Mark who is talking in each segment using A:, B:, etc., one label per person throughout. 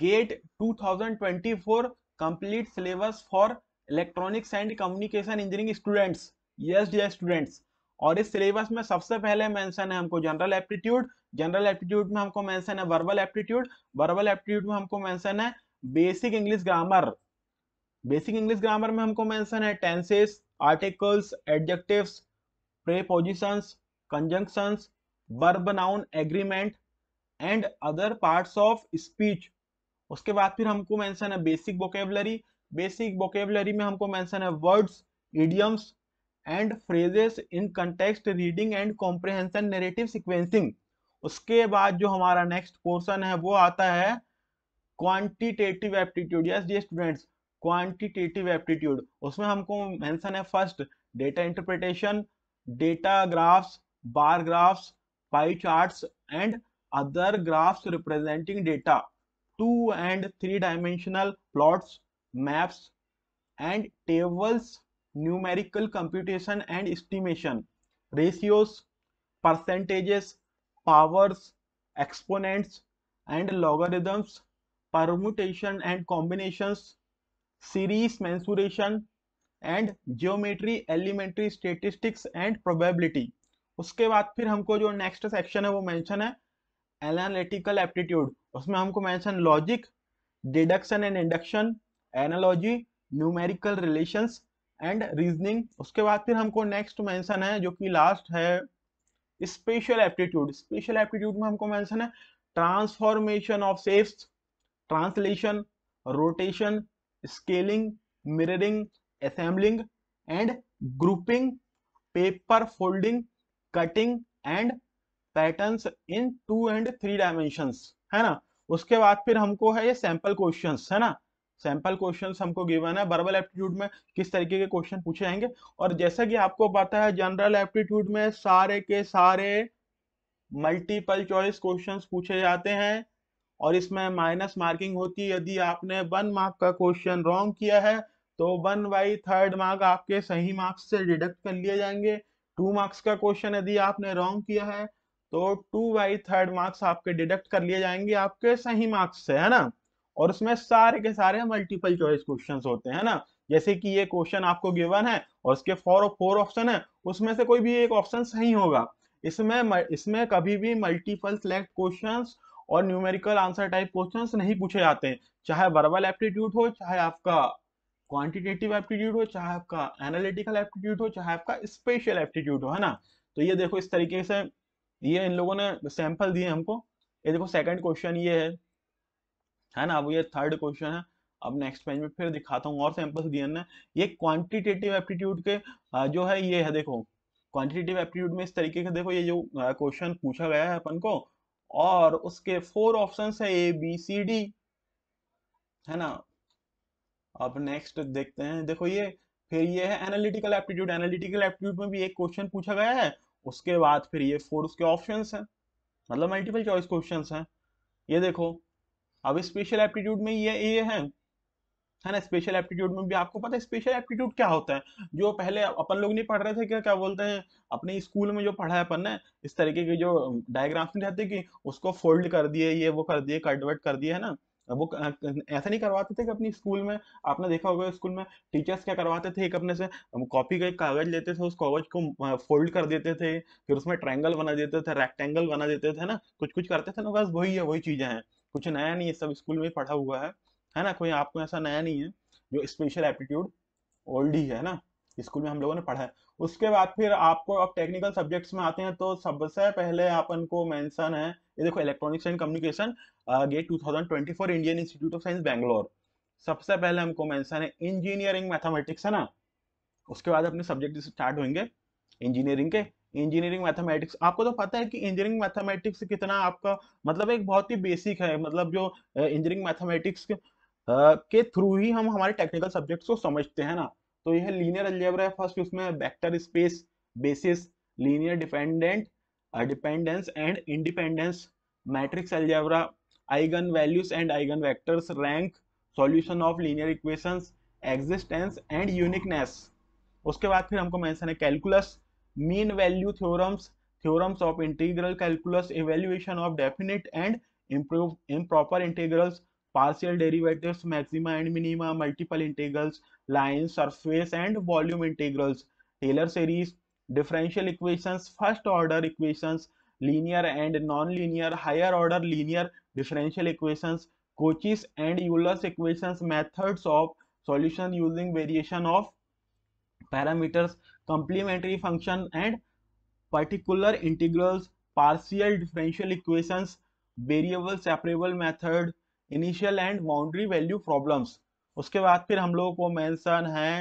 A: Gate 2024 complete syllabus for electronics and communication engineering students yes dear students और इस syllabus में सबसे पहले मेंशन है हमको जनरल एप्टीट्यूड जनरल एप्टीट्यूड में हमको मेंशन है वर्बल एप्टीट्यूड वर्बल एप्टीट्यूड में हमको मेंशन है basic English grammar basic English grammar में हमको मेंशन है tenses articles adjectives prepositions conjunctions verb noun agreement and other parts of speech उसके बाद फिर हमको मेंशन है बेसिक वोकेबलरी बेसिक वोकेबलरी में हमको मेंशन है words idioms and phrases in context reading and comprehension narrative sequencing उसके बाद जो हमारा नेक्स्ट पोर्शन है वो आता है quantitative aptitude yes dear students quantitative aptitude उसमें हमको मेंशन है first data interpretation data graphs bar graphs pie charts and other graphs representing data two and three dimensional plots maps and tables numerical computation and estimation ratios percentages powers exponents and logarithms permutation and combinations series mensuration and geometry elementary statistics and probability उसके बाद फिर हमको जो next section है वो mention है analytical aptitude उसमें हमको mention logic deduction and induction analogy numerical relations and reasoning उसके बाद फिर हमको नेक्स्ट मैंशन है जो कि लास्ट है स्पेशल एप्टीट्यूड स्पेशल एप्टीट्यूड में हमको मैंशन है transformation of shapes translation rotation scaling mirroring assembling and grouping paper folding cutting and patterns in two and three dimensions है ना उसके बाद फिर हमको है ये सैंपल क्वेश्चंस है ना सैंपल क्वेश्चंस हमको गिवन है बर्बल एप्टीट्यूड में किस तरीके के क्वेश्चन पूछे जाएंगे और जैसा कि आपको पता है जनरल एप्टीट्यूड में सारे के सारे मल्टीपल चॉइस क्वेश्चंस पूछे जाते हैं और इसमें माइनस मार्किंग होती है यदि आपने वन मार्क का क्वेश्चन रॉन्ग किया है तो वन बाई थर्ड मार्क आपके सही मार्क्स से डिडक्ट कर लिए जाएंगे टू मार्क्स का क्वेश्चन यदि आपने रॉन्ग किया है तो टू बाई थर्ड मार्क्स आपके डिडक्ट कर लिए जाएंगे आपके सही मार्क्स से है ना और उसमें सारे के सारे मल्टीपल चॉइस क्वेश्चंस होते हैं ना जैसे कि ये क्वेश्चन आपको गिवन है और उसके फोर फोर ऑप्शन है उसमें से कोई भी एक ऑप्शन सही होगा इसमें इसमें कभी भी मल्टीपल सेलेक्ट क्वेश्चन और न्यूमेरिकल आंसर टाइप क्वेश्चन नहीं पूछे जाते हैं चाहे वर्बल एप्टीट्यूड हो चाहे आपका क्वांटिटेटिव एप्टीट्यूड हो चाहे आपका एनालिटिकल एप्टीट्यूड हो चाहे आपका स्पेशल एप्टीट्यूड हो है ना तो ये देखो इस तरीके से ये इन लोगों ने सैंपल दिए हमको ये देखो सेकंड क्वेश्चन ये है है ना अब ये थर्ड क्वेश्चन है अब नेक्स्ट पेज में फिर दिखाता हूँ और सैंपल्स दिए हमने ये क्वांटिटेटिव एप्टीट्यूड के जो है ये है देखो क्वांटिटेटिव एप्टीट्यूड में इस तरीके का देखो ये जो क्वेश्चन पूछा गया है अपन को और उसके फोर ऑप्शन है ए बी सी डी है ना अब नेक्स्ट देखते हैं देखो ये फिर ये है एनालिटिकल एप्टीट्यूड एनालिटिकल एप्टीट्यूड में भी एक क्वेश्चन पूछा गया है उसके बाद फिर ये फोर उसके ऑप्शन हैं मतलब मल्टीपल चॉइस क्वेश्चन हैं ये देखो अब स्पेशल एप्टीट्यूड में ये ये है है ना स्पेशल एप्टीट्यूड में भी आपको पता है स्पेशल एप्टीट्यूड क्या होता है जो पहले अपन लोग नहीं पढ़ रहे थे क्या क्या बोलते हैं अपने स्कूल में जो पढ़ा है अपन ने इस तरीके के जो डायग्राम्स नहीं रहते कि उसको फोल्ड कर दिए ये वो कर दिए कटवट कर दिए है ना वो हाँ, ऐसा नहीं करवाते थे कि अपनी स्कूल में आपने देखा होगा स्कूल में टीचर्स क्या करवाते थे एक अपने से कॉपी का एक कागज लेते थे उस कागज को हाँ, फोल्ड कर देते थे फिर उसमें ट्रायंगल बना देते थे रेक्टेंगल बना देते थे ना कुछ कुछ करते थे ना बस वही है वही चीज़ें हैं कुछ नया नहीं है सब स्कूल में पढ़ा हुआ है है ना कोई आपको ऐसा नया नहीं है जो स्पेशल एप्टीट्यूड ओल्ड ही है ना स्कूल में हम लोगों ने पढ़ा है उसके बाद फिर आपको अब टेक्निकल सब्जेक्ट्स में आते हैं तो सबसे पहले अपन को मेंशन है ये देखो electronics and communication GATE 2024 Indian Institute of Science Bangalore सबसे पहले हमको मैं है इंजीनियरिंग मैथमेटिक्स है ना उसके बाद अपने सब्जेक्ट स्टार्ट होंगे इंजीनियरिंग के इंजीनियरिंग मैथमेटिक्स आपको तो पता है कि इंजीनियरिंग मैथमेटिक्स कितना आपका मतलब एक बहुत ही बेसिक है मतलब जो इंजीनियरिंग मैथमेटिक्स के थ्रू ही हम हमारे टेक्निकल सब्जेक्ट्स को समझते हैं ना तो यह लीनियर अलजेबरा है फर्स्ट उसमें vector space basis linear dependent dependence and independence matrix algebra eigen values and eigen vectors rank solution of linear equations existence and uniqueness उसके बाद फिर हमको mention calculus mean value theorems theorems of integral calculus evaluation of definite and improper integrals partial derivative maxima and minima multiple integrals line surface and volume integrals Taylor series, differential equations first order equations linear and non-linear higher order linear differential equations Cauchy's and Euler's equations methods of solution using variation of parameters complementary function and particular integrals partial differential equations variable separable method initial and boundary value problems उसके बाद फिर हम लोगों को mention है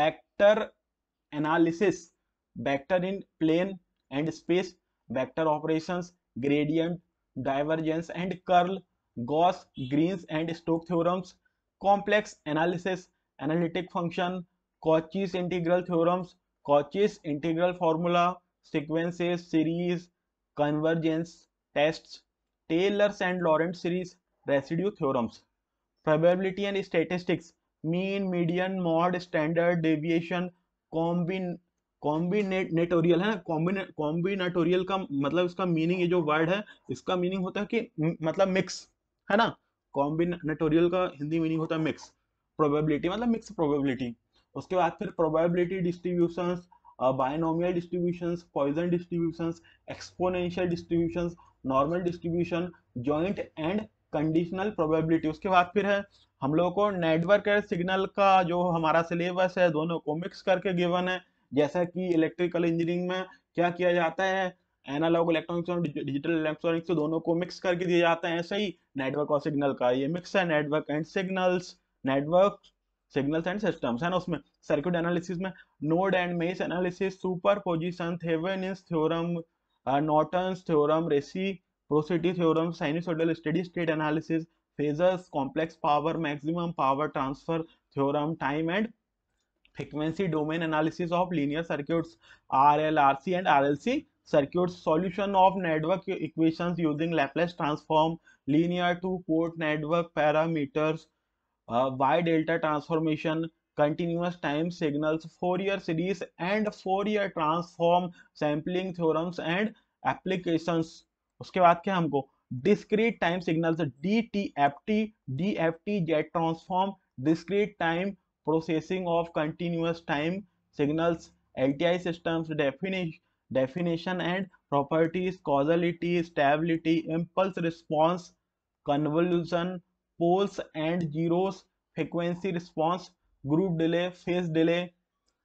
A: vector analysis, vector in plane and space, vector operations, gradient, divergence and curl, Gauss, Green's and Stoke theorems, complex analysis, analytic function, Cauchy's integral theorems, Cauchy's integral formula, sequences, series, convergence tests, Taylor's and Lorentz series, residue theorems, probability and statistics, mean, median, mod, standard deviation, कॉम्बिन combinatorial है ना कॉम्बिने combinatorial का मतलब इसका meaning ये जो word है इसका मीनिंग होता है कि मतलब मिक्स है ना कॉम्बिनेटोरियल का हिंदी मीनिंग होता है मिक्स प्रोबेबिलिटी मतलब मिक्स प्रोबेबिलिटी उसके बाद फिर probability distribution binomial distribution Poisson distribution exponential distribution normal distribution joint and conditional probability उसके बाद फिर है हम लोगों को नेटवर्क एंड सिग्नल का जो हमारा सिलेबस है दोनों को मिक्स करके गिवन है जैसा कि इलेक्ट्रिकल इंजीनियरिंग में क्या किया जाता है एनालॉग इलेक्ट्रॉनिक्स और डिजिटल इलेक्ट्रॉनिक्स तो दोनों को मिक्स करके दिया जाता है ऐसे ही नेटवर्क और सिग्नल का ये मिक्स है network and signals network signals and systems है ना उसमें सर्किट एनालिसिस में node and mesh analysis superposition Thevenin's theorem Norton's theorem reciprocity theorem sinusoidal steady state analysis phases complex power maximum power transfer theorem time and frequency domain analysis of linear circuits rlrc and rlc circuits solution of network equations using laplace transform linear two port network parameters uh, y delta transformation continuous time signals fourier series and fourier transform sampling theorems and applications उसके बाद क्या हमको discrete time signal D T F T D F T Z transform discrete time processing of continuous time signals L T I system definition and properties causality stability impulse response convolution poles and zero frequency response group delay phase delay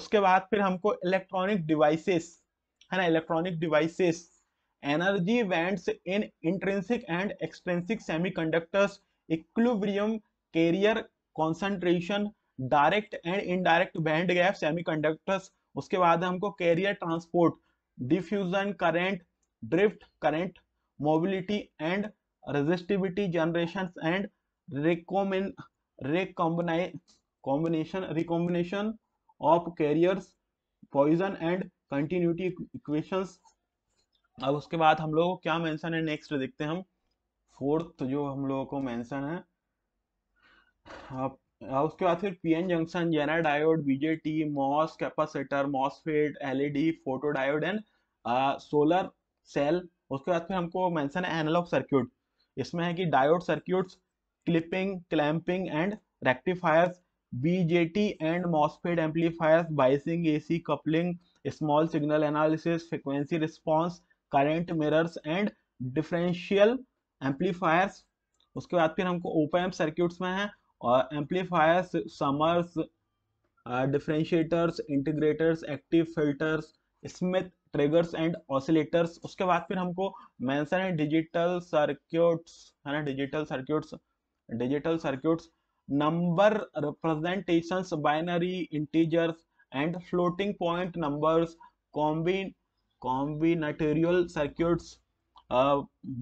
A: उसके बाद फिर हमको electronic devices है ना electronic devices energy in intrinsic and and semiconductors equilibrium carrier concentration direct and indirect band gap semiconductors उसके बाद हमको carrier transport diffusion current drift current mobility and resistivity generation and रिकॉम्बिन recombination recombination of carriers Poisson and continuity equations अब उसके बाद हम लोग क्या मेंशन है नेक्स्ट देखते हैं हम फोर्थ जो हम लोगों को मेंशन है आप, उसके बाद फिर PN junction Zener diode BJT MOS capacitor MOSFET LED photo diode and solar cell उसके बाद फिर हमको मेंशन है एनालॉग सर्क्यूट इसमें है कि diode circuits clipping clamping and rectifiers BJT and MOSFET amplifiers biasing AC coupling small signal analysis frequency response current mirrors and differential amplifiers उसके बाद फिर हमको ओपन सर्किट्स में है और amplifiers summers differentiators integrators active filters Schmitt triggers and oscillators उसके बाद फिर हमको मैंसन डिजिटल सर्क्यूट्स है ना digital circuits digital circuits number representations binary integers and floating point numbers कॉम्बिन combinatorial circuits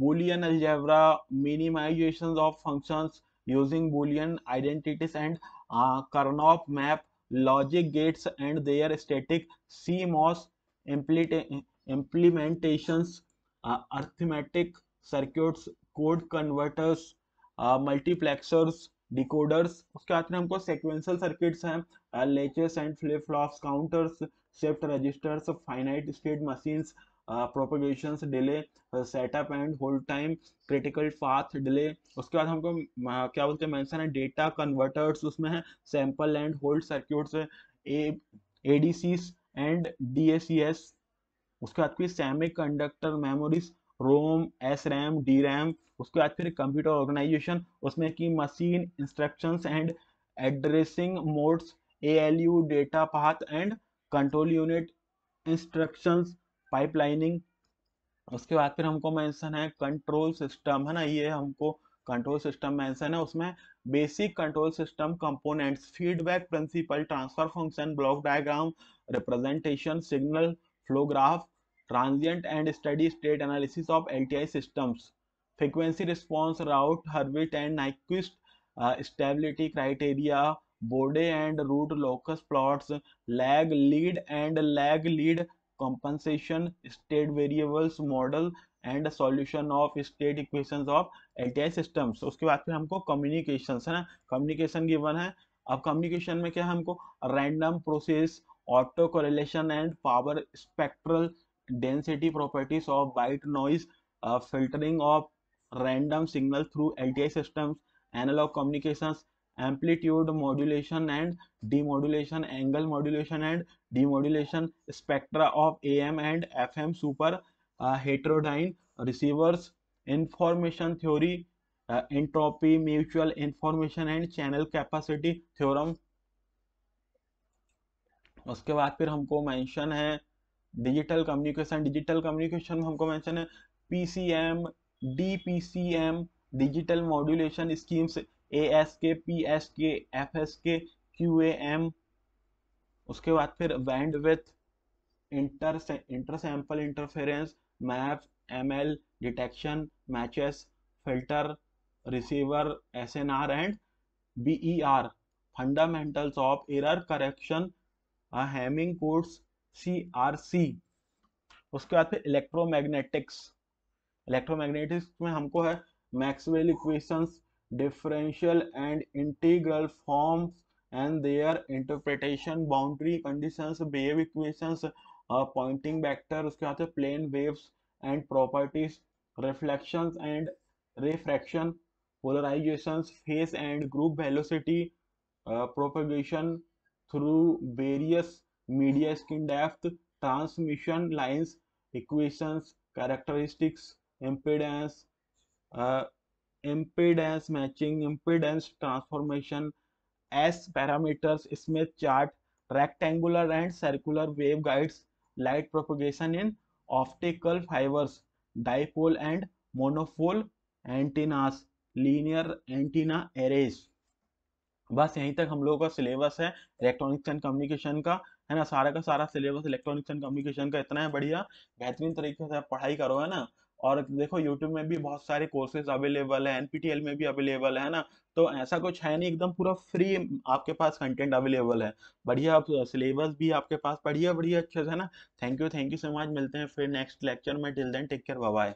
A: Boolean algebra minimization of function using Boolean identities and Karnaugh map logic gates and their static C MOS implementation arithmetic circuits code converters multiplexers decoders उसके बाद में हमको sequential circuits हैं latches and flip flops counters shift registers finite state machines propagation delay setup and hold time critical path delay उसके बाद हमको uh, क्या बोलते हैं मेंशन है डेटा कन्वर्टर्स उसमें है sample and hold circuits A ADCs and S उसके बाद फिर semiconductor memories ROM S RAM D RAM उसके बाद फिर कंप्यूटर ऑर्गेनाइजेशन उसमें की machine instruction and addressing modes A L U data path and control unit instruction pipelining उसके बाद फिर हमको मेंशन है कंट्रोल सिस्टम है ना ये हमको कंट्रोल सिस्टम मेंशन है उसमें basic control system components feedback principle transfer function block diagram representation signal flow graph transient and steady state analysis of L T I systems frequency response Routh Hurwitz and Nyquist stability criteria Bode and root locus plots lag lead and lag lead compensation state variables model and solution of state equation of L T I systems उसके बाद फिर हमको communication है ना communication given है अब communication में क्या है हमको random process autocorrelation and power spectral density properties of white noise filtering of random signal through L T I system analog communication amplitude modulation and demodulation angle modulation and demodulation spectra of A M and F M superheterodyne receivers information theory entropy mutual information and channel capacity theorem उसके बाद फिर हमको mention है digital communication digital communication में हमको डी है PCM DPCM digital modulation schemes A S K P S K F S K Q M उसके बाद फिर band with inter inter sample interference MAP M L detection matches filter receiver S N R and B E R fundamentals of error correction Hamming Hamming C R C उसके बाद फिर electromagnetics electromagnetics में हमको है Maxwell equations differential and integral forms and their interpretation boundary conditions wave equations Poynting vector उसके बाद plane waves and properties reflection and refraction polarisation phase and group velocity uh, through various media skin depth, transmission lines, equations, characteristics, impedance, uh, impedance matching, impedance transformation, S parameters, Smith chart, rectangular and circular waveguides, light propagation in optical fibers, dipole and monopole antennas, linear antenna arrays. बस यहीं तक हम लोगों का syllabus है electronics and communication का है ना सारा का सारा सिलेबस इलेक्ट्रॉनिक्स एंड कम्युनिकेशन का इतना है बढ़िया बेहतरीन तरीके से आप पढ़ाई करो है ना और देखो यूट्यूब में भी बहुत सारे कोर्सेज अवेलेबल है एनपीटीएल में भी अवेलेबल है ना तो ऐसा कुछ है नहीं एकदम पूरा फ्री आपके पास कंटेंट अवेलेबल है बढ़िया आप सिलेबस भी आपके पास बढ़िया बढ़िया अच्छे से है ना thank you thank you so much मिलते हैं फिर नेक्स्ट लेक्चर में till then take care bye